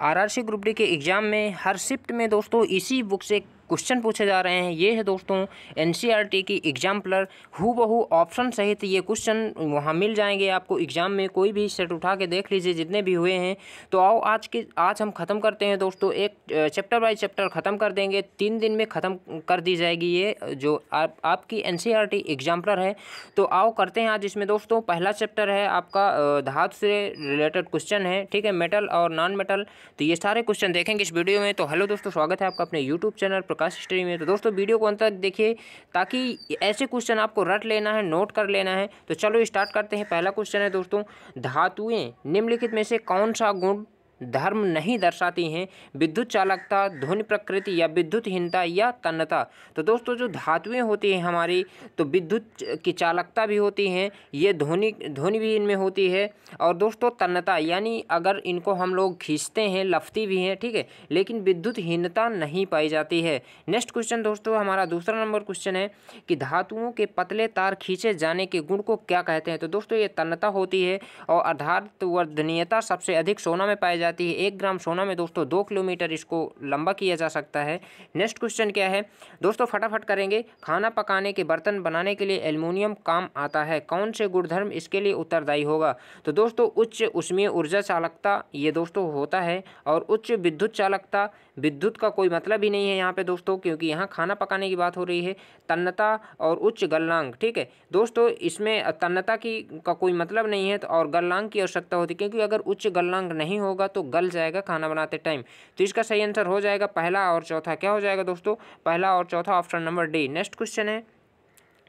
RRC group D के exam में हर शिफ्ट में दोस्तों इसी बुक से क्वेश्चन पूछे जा रहे हैं ये है दोस्तों एन e की एग्जाम्पलर हु बहू ऑप्शन सहित ये क्वेश्चन वहाँ मिल जाएंगे आपको एग्जाम में कोई भी सेट उठा के देख लीजिए जितने भी हुए हैं तो आओ आज के आज हम ख़त्म करते हैं दोस्तों एक चैप्टर बाई चैप्टर ख़त्म कर देंगे तीन दिन में ख़त्म कर दी जाएगी ये जो आप आपकी एन एग्जाम्पलर e है तो आओ करते हैं आज इसमें दोस्तों पहला चैप्टर है आपका धातु से रिलेटेड क्वेश्चन है ठीक है मेटल और नॉन मेटल तो ये सारे क्वेश्चन देखेंगे इस वीडियो में तो हेलो दोस्तों स्वागत है आपका अपने YouTube channel Prakash podcast history में तो दोस्तों वीडियो को अंत तक देखिए ताकि ऐसे क्वेश्चन आपको रट लेना है नोट कर लेना है तो चलो स्टार्ट करते हैं पहला क्वेश्चन है दोस्तों धातुएँ निम्नलिखित में से कौन सा गुण धर्म नहीं दर्शाती हैं विद्युत चालकता ध्वनि प्रकृति या विद्युतहीनता या तन्नता तो दोस्तों जो धातुएं होती हैं हमारी तो विद्युत की चालकता भी होती हैं ये ध्वनि ध्वनि भी इनमें होती है और दोस्तों तन्नता यानी अगर इनको हम लोग खींचते हैं लफती भी हैं ठीक है लेकिन विद्युतहीनता नहीं पाई जाती है नेक्स्ट क्वेश्चन दोस्तों हमारा दूसरा नंबर क्वेश्चन है कि धातुओं के पतले तार खींचे जाने के गुण को क्या कहते हैं तो दोस्तों ये तन्नता होती है और आधार वर्धनीयता सबसे अधिक सोना में पाई जाती जाती है एक ग्राम सोना में दोस्तों दो किलोमीटर इसको लंबा किया जा सकता है नेक्स्ट क्वेश्चन क्या है दोस्तों फटाफट करेंगे खाना पकाने के बर्तन बनाने के लिए एल्यूमिनियम काम आता है कौन से गुणधर्म इसके लिए उत्तरदायी होगा तो दोस्तों उच्च उष्मीय ऊर्जा चालकता ये दोस्तों होता है और उच्च विद्युत चालकता विद्युत का कोई मतलब ही नहीं है यहाँ पे दोस्तों क्योंकि यहाँ खाना पकाने की बात हो रही है तन्नता और उच्च गलनांक ठीक है दोस्तों इसमें तन्नता की का कोई मतलब नहीं है तो और गलनांक की आवश्यकता होती है क्योंकि अगर उच्च गलनांक नहीं होगा तो गल जाएगा खाना बनाते टाइम तो इसका सही आंसर हो जाएगा पहला और चौथा क्या हो जाएगा दोस्तों पहला और चौथा option number D next question है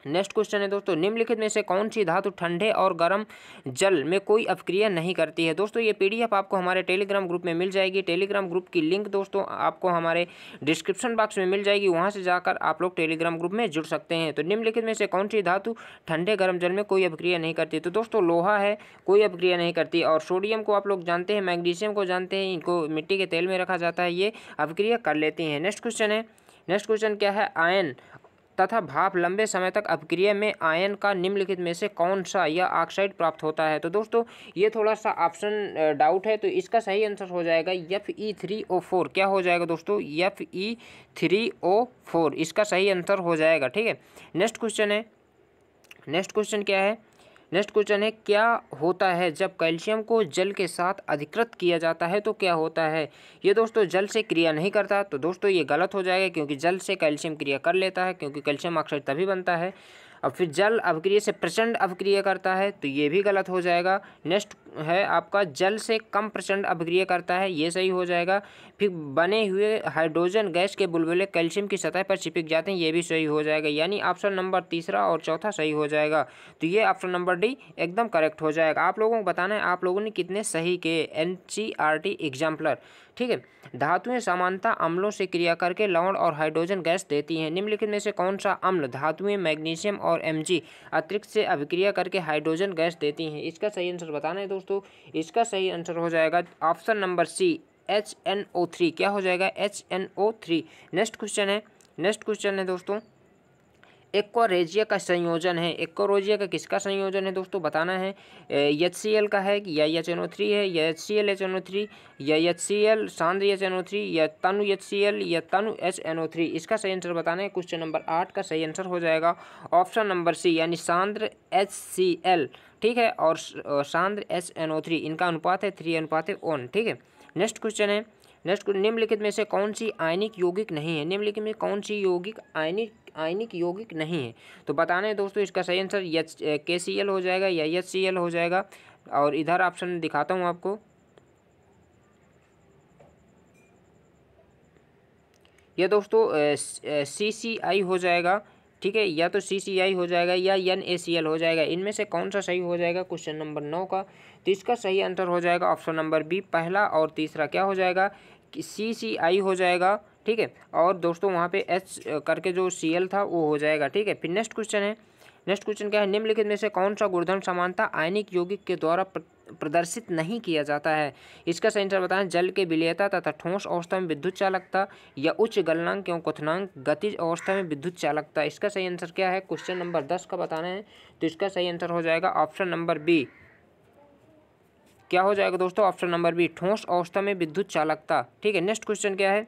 नेक्स्ट क्वेश्चन है दोस्तों निम्नलिखित में से कौन सी धातु ठंडे और गर्म जल में कोई अपक्रिया नहीं करती है दोस्तों ये पीडीएफ आपको हमारे टेलीग्राम ग्रुप में मिल जाएगी टेलीग्राम ग्रुप की लिंक दोस्तों आपको हमारे डिस्क्रिप्शन बॉक्स में मिल जाएगी वहाँ से जाकर आप लोग टेलीग्राम ग्रुप में जुड़ सकते हैं तो निम्नलिखित में से कौन सी धातु ठंडे गर्म जल में कोई अपक्रिया नहीं करती तो दोस्तों लोहा है कोई अपक्रिया नहीं करती और सोडियम को आप लोग जानते हैं मैग्नीशियम को जानते हैं इनको मिट्टी के तेल में रखा जाता है ये अपक्रिया कर लेती हैं नेक्स्ट क्वेश्चन है नेक्स्ट क्वेश्चन क्या है आयन तथा भाप लंबे समय तक अपक्रिय में आयन का निम्नलिखित में से कौन सा यह ऑक्साइड प्राप्त होता है तो दोस्तों ये थोड़ा सा ऑप्शन डाउट है तो इसका सही आंसर हो जाएगा F E three O four क्या हो जाएगा दोस्तों F E three O four इसका सही आंसर हो जाएगा ठीक है नेक्स्ट क्वेश्चन है नेक्स्ट क्वेश्चन क्या है नेक्स्ट क्वेश्चन है क्या होता है जब कैल्शियम को जल के साथ अधिकृत किया जाता है तो क्या होता है ये दोस्तों जल से क्रिया नहीं करता तो दोस्तों ये गलत हो जाएगा क्योंकि जल से कैल्शियम क्रिया कर लेता है क्योंकि कैल्शियम ऑक्साइड तभी बनता है अब फिर जल अवक्रिय से प्रचंड अवक्रिय करता है तो ये भी गलत हो जाएगा नेक्स्ट है आपका जल से कम प्रचंड अभिक्रिय करता है ये सही हो जाएगा फिर बने हुए हाइड्रोजन गैस के बुलबुले कैल्शियम की सतह पर चिपक जाते हैं ये भी सही हो जाएगा यानी ऑप्शन नंबर तीसरा और चौथा सही हो जाएगा तो ये ऑप्शन नंबर डी एकदम करेक्ट हो जाएगा आप लोगों को बताना है आप लोगों ने कितने सही किए N C R T exemplar ठीक है धातुएं समानता अम्लों से क्रिया करके लवण और हाइड्रोजन गैस देती हैं निम्नलिखित में से कौन सा अम्ल धातुएं मैग्नीशियम और एम अतिरिक्त से अभिक्रिया करके हाइड्रोजन गैस देती हैं इसका सही आंसर बताना है दोस्तों इसका सही आंसर हो जाएगा option number C H N O three क्या हो जाएगा H N O three next question है नेक्स्ट क्वेश्चन है दोस्तों एक्वारेजिया का संयोजन है एक्वारेजिया का किसका संयोजन है दोस्तों बताना है एच सी एल का है या एच एन ओ थ्री है या H C L H N O three या एच सी एल सान्द्र एच एन ओ थ्री या तनु एच सी एल या तनु एच एन ओ थ्री इसका सही आंसर बताना है क्वेश्चन नंबर आठ का सही आंसर हो जाएगा ऑप्शन नंबर सी यानी सांद्र एच सी एल ठीक है और सान्द्र एच एन ओ थ्री इनका अनुपात है थ्री अनुपात है ओन ठीक है नेक्स्ट क्वेश्चन है नेक्स्ट निम्नलिखित में से कौन सी आयनिक यौगिक नहीं है निम्नलिखित में कौन सी यौगिक आयनिक आयनिक यौगिक नहीं है तो बताने दोस्तों इसका सही आंसर यच के सी एल हो जाएगा या एच सी एल हो जाएगा और इधर ऑप्शन दिखाता हूँ आपको यह दोस्तों सी सी आई हो जाएगा ठीक है या तो सी सी आई हो जाएगा या एन ए सी एल हो जाएगा इनमें से कौन सा सही हो जाएगा क्वेश्चन नंबर नौ का तो इसका सही आंसर हो जाएगा ऑप्शन नंबर बी पहला और तीसरा क्या हो जाएगा सी सी आई हो जाएगा ठीक है और दोस्तों वहाँ पे एच करके जो सी एल था वो हो जाएगा ठीक है फिर नेक्स्ट क्वेश्चन है नेक्स्ट क्वेश्चन क्या है निम्नलिखित में से कौन सा गुणधर्म समानता आयनिक यौगिक के द्वारा प्रदर्शित नहीं किया जाता है इसका सही आंसर बताएं जल के विलयता तथा ठोस अवस्था में विद्युत चालकता या उच्च गलनांक एवं कथनांक गतिज अवस्था में विद्युत चालकता इसका सही आंसर क्या है क्वेश्चन नंबर दस का बताना है तो इसका सही आंसर हो जाएगा ऑप्शन नंबर बी क्या हो जाएगा दोस्तों ऑप्शन नंबर बी ठोस अवस्था में विद्युत चालकता ठीक है नेक्स्ट क्वेश्चन क्या है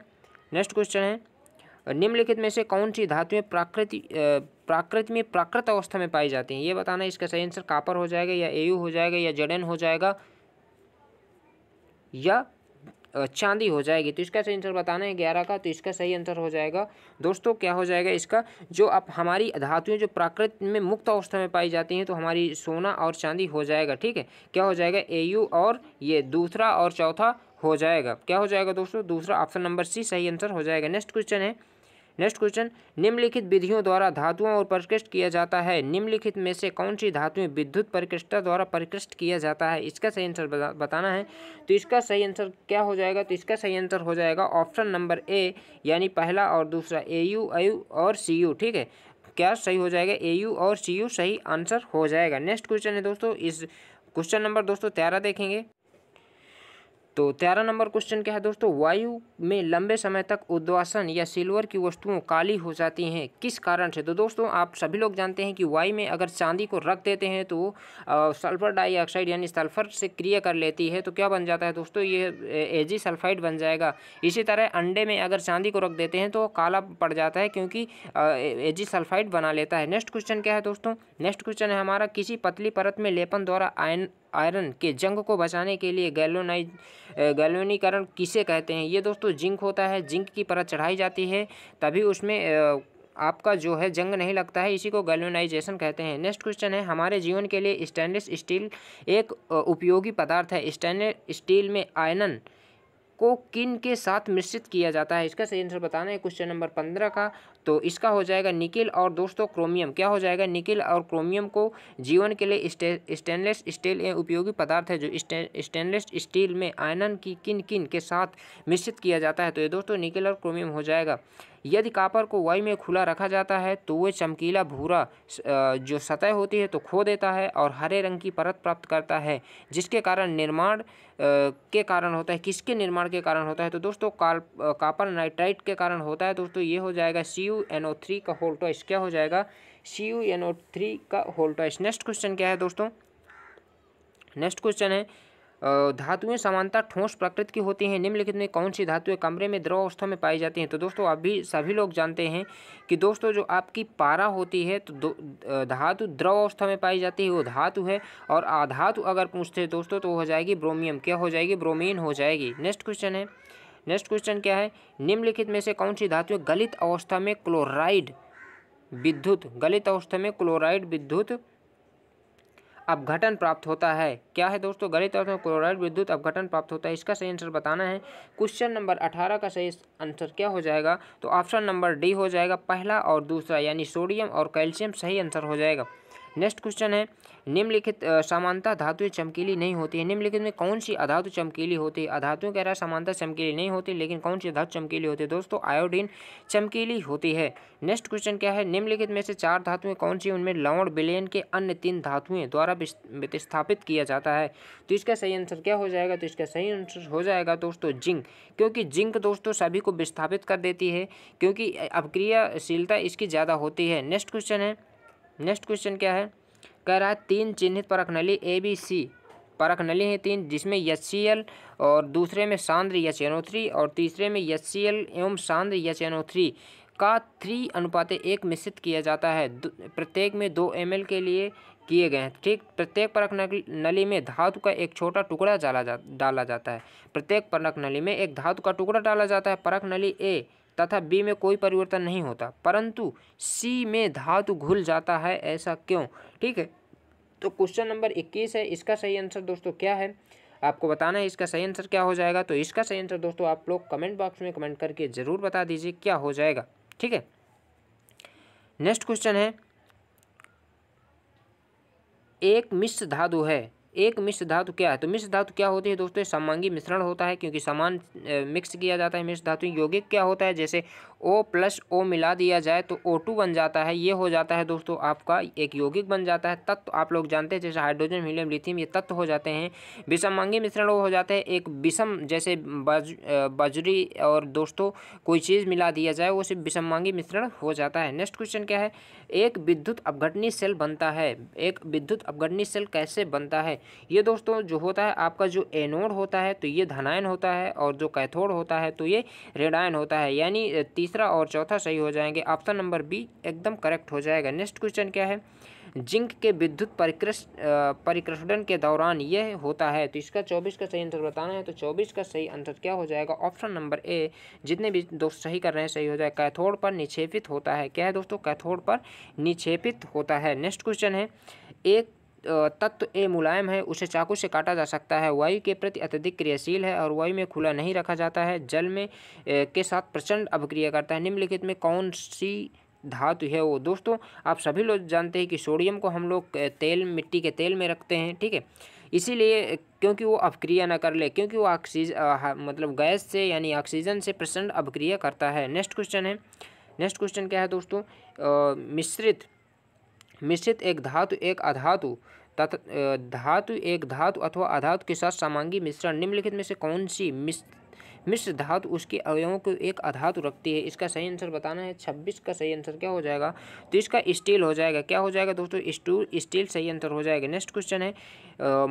नेक्स्ट क्वेश्चन है निम्नलिखित में से कौन सी धातुएं प्राकृति प्राकृति में प्राकृत अवस्था में पाई जाती हैं ये बताना इसका सही आंसर कापर हो जाएगा या एयू हो जाएगा या जडेन हो जाएगा या चांदी हो जाएगी तो इसका सही आंसर बताना है ग्यारह का तो इसका सही आंसर हो जाएगा दोस्तों क्या हो जाएगा इसका जो आप हमारी धातुएं जो प्राकृत में मुक्त अवस्था में पाई जाती हैं तो हमारी सोना और चांदी हो जाएगा ठीक है क्या हो जाएगा एयू और ये दूसरा और चौथा हो जाएगा क्या हो जाएगा दोस्तों दूसरा ऑप्शन नंबर सी सही आंसर हो जाएगा नेक्स्ट क्वेश्चन है नेक्स्ट क्वेश्चन निम्नलिखित विधियों द्वारा धातुओं और परिकृष्ट किया जाता है निम्नलिखित में से कौन सी धातुएं विद्युत परिकृष्टा द्वारा परिकृष्ट किया जाता है इसका सही आंसर बता, बताना है तो इसका सही आंसर क्या हो जाएगा तो इसका सही आंसर हो जाएगा ऑप्शन नंबर ए यानी पहला और दूसरा ए यू आयु और सी यू ठीक है क्या सही हो जाएगा ए यू और सी यू सही आंसर हो जाएगा नेक्स्ट क्वेश्चन है दोस्तों इस क्वेश्चन नंबर दोस्तों तेरह देखेंगे तो तेरह नंबर क्वेश्चन क्या है दोस्तों वायु में लंबे समय तक उद्वासन या सिल्वर की वस्तुओं काली हो जाती हैं किस कारण से तो दोस्तों आप सभी लोग जानते हैं कि वायु में अगर चांदी को रख देते हैं तो सल्फर डाइऑक्साइड यानी सल्फर से क्रिया कर लेती है तो क्या बन जाता है दोस्तों ये एजी सल्फाइड बन जाएगा इसी तरह अंडे में अगर चांदी को रख देते हैं तो काला पड़ जाता है क्योंकि एजी सल्फाइड बना लेता है नेक्स्ट क्वेश्चन क्या है दोस्तों नेक्स्ट क्वेश्चन है हमारा किसी पतली परत में लेपन द्वारा आयन आयरन के जंग को बचाने के लिए गैलोनाइज गैलोनीकरण किसे कहते हैं ये दोस्तों जिंक होता है जिंक की परत चढ़ाई जाती है तभी उसमें आपका जो है जंग नहीं लगता है इसी को गैलोनाइजेशन कहते हैं नेक्स्ट क्वेश्चन है हमारे जीवन के लिए स्टेनलेस स्टील एक उपयोगी पदार्थ है स्टेनलेस स्टील में आयरन को किन के साथ मिश्रित किया जाता है इसका सही आंसर बताना है क्वेश्चन नंबर पंद्रह का तो इसका हो जाएगा निकिल और दोस्तों क्रोमियम क्या हो जाएगा निकिल और क्रोमियम को जीवन के लिए स्टेनलेस स्टील उपयोगी पदार्थ है जो स्टेनलेस स्टील में आयनन की किन किन के साथ मिश्रित किया जाता है तो ये दोस्तों निकिल और क्रोमियम हो जाएगा यदि कापर को वायु में खुला रखा जाता है तो वह चमकीला भूरा जो सतह होती है तो खो देता है और हरे रंग की परत प्राप्त करता है जिसके कारण निर्माण के कारण होता है किसके निर्माण के कारण होता है तो दोस्तों कापर नाइट्राइट के कारण होता है दोस्तों ये हो जाएगा C U N O three का होल टॉइस क्या हो जाएगा C U N O three का होल टॉइस नेक्स्ट क्वेश्चन क्या है दोस्तों नेक्स्ट क्वेश्चन है धातुएं समानता ठोस प्रकृति की होती हैं निम्नलिखित में कौन सी धातुएं कमरे में द्रव अवस्था में पाई जाती हैं तो दोस्तों अभी सभी लोग जानते हैं कि दोस्तों जो आपकी पारा होती है तो धातु द्रव अवस्था में पाई जाती है वो धातु है और आधातु अगर पूछते हैं दोस्तों तो हो जाएगी ब्रोमियम क्या हो जाएगी ब्रोमीन हो जाएगी नेक्स्ट क्वेश्चन है नेक्स्ट क्वेश्चन क्या है निम्नलिखित में से कौन सी धातु गलित अवस्था में क्लोराइड विद्युत गलित अवस्था में क्लोराइड विद्युत अपघटन प्राप्त होता है क्या है दोस्तों गलित अवस्था में क्लोराइड विद्युत अपघटन प्राप्त होता है इसका सही आंसर बताना है क्वेश्चन नंबर अठारह का सही आंसर क्या हो जाएगा तो ऑप्शन नंबर डी हो जाएगा पहला और दूसरा यानी सोडियम और कैल्शियम सही आंसर हो जाएगा नेक्स्ट क्वेश्चन है निम्नलिखित समानता धातु चमकीली नहीं होती है निम्नलिखित में कौन सी अधातु चमकीली होती है अधातु कह रहा है समानता चमकीली नहीं होती लेकिन कौन सी धातु चमकीली होती है दोस्तों आयोडीन चमकीली होती है नेक्स्ट क्वेश्चन क्या है निम्नलिखित में से चार धातुएं कौन सी उनमें लवण बिलियन के अन्य तीन धातुएं द्वारा विस्थापित किया जाता है तो इसका सही आंसर क्या हो जाएगा तो इसका सही आंसर हो जाएगा दोस्तों जिंक क्योंकि जिंक दोस्तों सभी को विस्थापित कर देती है क्योंकि अपक्रियाशीलता इसकी ज़्यादा होती है नेक्स्ट क्वेश्चन है नेक्स्ट क्वेश्चन क्या है कह रहा है तीन चिन्हित परख नली ए बी सी परख नली हैं तीन जिसमें यच सी एल और दूसरे में सांद्र यच एन ओ थ्री और तीसरे में यच सी एल एवं सांद्र यच एन ओ थ्री का थ्री अनुपात एक मिश्रित किया जाता है प्रत्येक में दो एम एल के लिए किए गए हैं ठीक प्रत्येक परख नली में धातु का एक छोटा टुकड़ा डाला जा डाला जाता है प्रत्येक परख नली में एक धातु का टुकड़ा डाला जाता है परख नली ए तथा बी में कोई परिवर्तन नहीं होता परंतु सी में धातु घुल जाता है ऐसा क्यों ठीक है तो क्वेश्चन नंबर इक्कीस है इसका सही आंसर दोस्तों क्या है आपको बताना है इसका सही आंसर क्या हो जाएगा तो इसका सही आंसर दोस्तों आप लोग कमेंट बॉक्स में कमेंट करके ज़रूर बता दीजिए क्या हो जाएगा ठीक है नेक्स्ट क्वेश्चन है एक मिश्र धातु है एक मिश्र धातु क्या है तो मिश्र धातु क्या होती है दोस्तों समांगी मिश्रण होता है क्योंकि समान मिक्स किया जाता है मिश्र धातु यौगिक क्या होता है जैसे ओ प्लस ओ मिला दिया जाए तो ओ टू बन जाता है ये हो जाता है दोस्तों आपका एक यौगिक बन जाता है तत्व आप लोग जानते हैं जैसे हाइड्रोजन हीलियम लिथियम ये तत्व हो जाते हैं विषमांगी मिश्रण वो हो जाते हैं एक विषम जैसे बजरी और दोस्तों कोई चीज़ मिला दिया जाए वो सिर्फ विषमांगी मिश्रण हो जाता है नेक्स्ट क्वेश्चन क्या है एक विद्युत अपघटनी सेल बनता है एक विद्युत अपघटनी सेल कैसे बनता है ये दोस्तों जो होता है आपका जो एनोड होता है तो ये धनायन होता है और जो कैथोड होता है तो ये रेडायन होता है यानी तीसरा और चौथा सही हो जाएंगे ऑप्शन नंबर बी एकदम करेक्ट हो जाएगा नेक्स्ट क्वेश्चन क्या है जिंक के विद्युत परिकृष परिकृषण के दौरान यह होता है तो इसका चौबीस का सही आंसर बताना है तो चौबीस का सही आंसर क्या हो जाएगा ऑप्शन नंबर ए जितने भी दोस्त सही कर रहे हैं सही हो जाएगा कैथोड पर निक्षेपित होता है क्या है दोस्तों कैथोड पर निक्षेपित होता है नेक्स्ट क्वेश्चन है एक तत्व ए मुलायम है उसे चाकू से काटा जा सकता है वायु के प्रति अत्यधिक क्रियाशील है और वायु में खुला नहीं रखा जाता है जल में के साथ प्रचंड अभिक्रिया करता है निम्नलिखित में कौन सी धातु है वो दोस्तों आप सभी लोग जानते हैं कि सोडियम को हम लोग तेल मिट्टी के तेल में रखते हैं ठीक है इसीलिए क्योंकि वो अपक्रिया ना कर ले क्योंकि वो ऑक्सीज मतलब गैस से यानी ऑक्सीजन से प्रचंड अपक्रिया करता है नेक्स्ट क्वेश्चन है नेक्स्ट क्वेश्चन क्या है दोस्तों मिश्रित मिश्रित एक धातु एक अधातु तथा धातु एक धातु अथवा अधातु के साथ सामांगी मिश्रण निम्नलिखित में से कौन सी मिश्र मिश्र धातु उसके अवयवों को एक अधातु रखती है इसका सही आंसर बताना है छब्बीस का सही आंसर क्या हो जाएगा तो इसका स्टील हो जाएगा क्या हो जाएगा दोस्तों स्टूल स्टील सही आंसर हो जाएगा नेक्स्ट क्वेश्चन है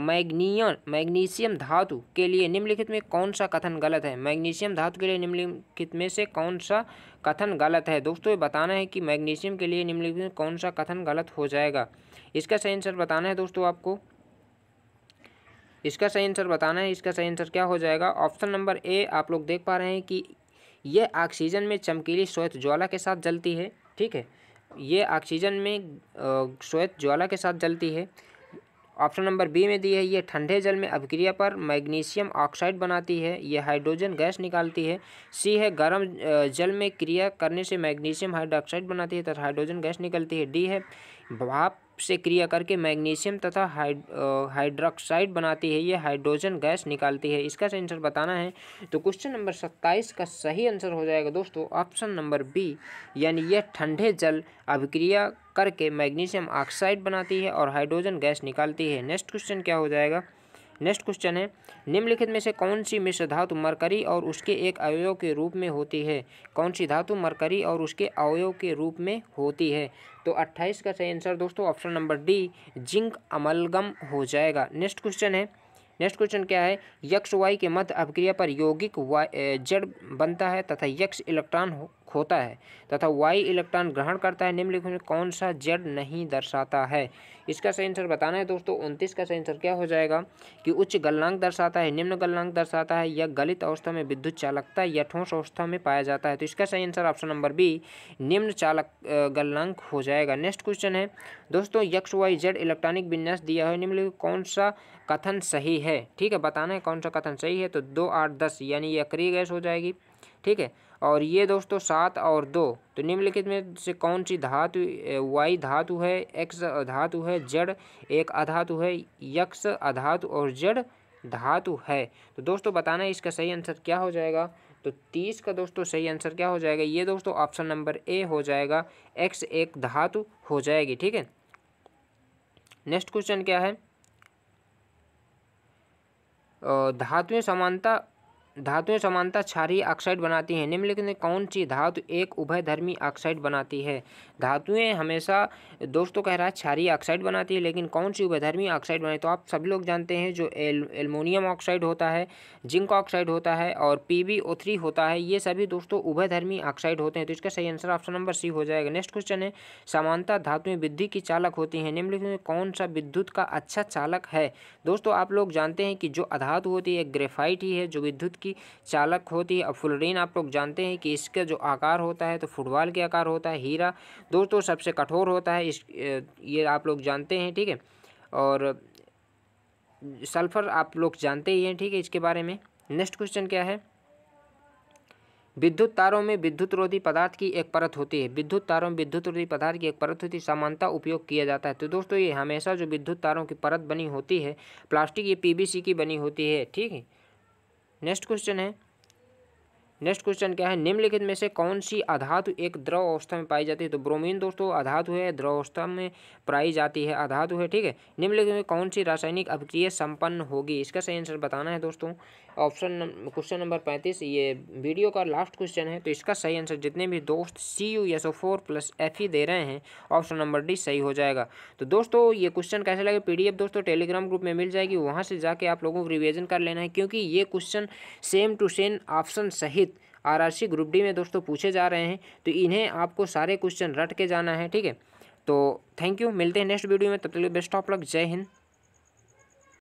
मैग्नियन मैग्नीशियम धातु के लिए निम्नलिखित में कौन सा कथन गलत है मैग्नीशियम धातु के लिए निम्नलिखित में से कौन सा कथन गलत है दोस्तों ये बताना है कि मैग्नीशियम के लिए निम्नलिखित में कौन सा कथन गलत हो जाएगा इसका सही आंसर बताना है दोस्तों आपको इसका सही आंसर बताना है इसका सही आंसर क्या हो जाएगा ऑप्शन नंबर ए आप लोग देख पा रहे हैं कि यह ऑक्सीजन में चमकीली श्वेत ज्वाला के साथ जलती है ठीक है ये ऑक्सीजन में श्वेत ज्वाला के साथ जलती है ऑप्शन नंबर बी में दी है ये ठंडे जल में अभिक्रिया पर मैग्नीशियम ऑक्साइड बनाती है ये हाइड्रोजन गैस निकालती है सी है गर्म जल में क्रिया करने से मैग्नीशियम हाइड्रोक्साइड बनाती है तथा हाइड्रोजन गैस निकलती है डी है भाप से क्रिया करके मैग्नीशियम तथा हाइड हाइड्रोक्साइड बनाती है ये हाइड्रोजन गैस निकालती है इसका आंसर बताना है तो क्वेश्चन नंबर सत्ताईस का सही आंसर हो जाएगा दोस्तों ऑप्शन नंबर बी यानी यह ठंडे जल अभिक्रिया करके मैग्नीशियम ऑक्साइड बनाती है और हाइड्रोजन गैस निकालती है नेक्स्ट क्वेश्चन क्या हो जाएगा नेक्स्ट क्वेश्चन है निम्नलिखित में से कौन सी मिश्र धातु मरकरी और उसके एक अवयव के रूप में होती है कौन सी धातु मरकरी और उसके अवयव के रूप में होती है तो 28 का सही आंसर दोस्तों option number D zinc amalgam हो जाएगा नेक्स्ट क्वेश्चन है नेक्स्ट क्वेश्चन क्या है यक्ष वाई के मध्य अभिक्रिया पर यौगिक वाई जड़ बनता है तथा यक्ष इलेक्ट्रॉन होता है तथा वाई इलेक्ट्रॉन ग्रहण करता है निम्नलिखित में कौन सा जेड नहीं दर्शाता है इसका सही आंसर बताना है दोस्तों उनतीस का सही आंसर क्या हो जाएगा कि उच्च गलनांक दर्शाता है निम्न गलनांक दर्शाता है या गलित अवस्था में विद्युत चालकता या ठोस अवस्था में पाया जाता है तो इसका सही आंसर ऑप्शन नंबर बी निम्न चालक गलनांक हो जाएगा नेक्स्ट क्वेश्चन है दोस्तों यक्स वाई जेड इलेक्ट्रॉनिक विन्यास दिया है निम्नलिखित कौन सा कथन सही है ठीक है बताना है कौन सा कथन सही है तो दो आठ दस यानी यह अक्रिय गैस हो जाएगी ठीक है और ये दोस्तों सात और दो तो निम्नलिखित में से कौन सी धातु वाई धातु है एक्स अधातु है जड़ एक अधातु है यक्स अधातु और जड़ धातु है तो दोस्तों बताना है इसका सही आंसर क्या हो जाएगा तो तीस का दोस्तों सही आंसर क्या हो जाएगा ये दोस्तों ऑप्शन नंबर ए हो जाएगा एक्स एक धातु हो जाएगी ठीक है नेक्स्ट क्वेश्चन क्या है धातुएं समानता धातुएं समानता क्षारीय ऑक्साइड बनाती हैं निम्नलिखित में कौन सी धातु एक उभयधर्मी ऑक्साइड बनाती है धातुएं हमेशा दोस्तों कह रहा है क्षारीय ऑक्साइड बनाती है लेकिन कौन सी उभयधर्मी ऑक्साइड बनाती तो आप सभी लोग जानते हैं जो एल एलमोनियम ऑक्साइड होता है जिंक ऑक्साइड होता है और पी होता है ये सभी दोस्तों उभयधर्मी ऑक्साइड होते हैं तो इसका सही आंसर ऑप्शन नंबर सी हो जाएगा नेक्स्ट क्वेश्चन है समानता धातुएं विद्युत की चालक होती हैं निम्नलिखित में कौन सा विद्युत का अच्छा चालक है दोस्तों आप लोग जानते हैं कि जो अधातु होती है ग्रेफाइट ही है जो विद्युत इसकी चालक होती है अब फुलरीन आप लोग जानते हैं कि इसका जो आकार होता है तो फुटबॉल के आकार होता है हीरा दोस्तों सबसे कठोर होता है इस ये आप लोग जानते हैं ठीक है और सल्फर आप लोग जानते ही हैं ठीक है इसके बारे में नेक्स्ट क्वेश्चन क्या है विद्युत तारों में विद्युत रोधी पदार्थ की एक परत होती है विद्युत तारों में विद्युत रोधी पदार्थ की एक परत होती है सामान्यता उपयोग किया जाता है तो दोस्तों ये हमेशा जो विद्युत तारों की परत बनी होती है प्लास्टिक ये पीबीसी की बनी होती है ठीक है नेक्स्ट क्वेश्चन है नेक्स्ट क्वेश्चन क्या है निम्नलिखित में से कौन सी अधातु एक द्रव अवस्था में पाई जाती है तो ब्रोमीन दोस्तों अधातु है द्रव अवस्था में पाई जाती है अधातु है ठीक है निम्नलिखित में कौन सी रासायनिक अभिक्रिया संपन्न होगी इसका सही आंसर बताना है दोस्तों ऑप्शन क्वेश्चन नंबर पैंतीस ये वीडियो का लास्ट क्वेश्चन है तो इसका सही आंसर जितने भी दोस्त C U S O four plus F E दे रहे हैं ऑप्शन नंबर डी सही हो जाएगा तो दोस्तों ये क्वेश्चन कैसे लगे पीडीएफ दोस्तों टेलीग्राम ग्रुप में मिल जाएगी वहाँ से जाके आप लोगों को रिविजन कर लेना है क्योंकि ये question same to same option सहित आरआरसी ग्रुप डी में दोस्तों पूछे जा रहे हैं तो इन्हें आपको सारे क्वेश्चन रट के जाना है ठीक है तो थैंक यू मिलते हैं नेक्स्ट वीडियो में तब तक बेस्ट ऑफ लक जय हिंद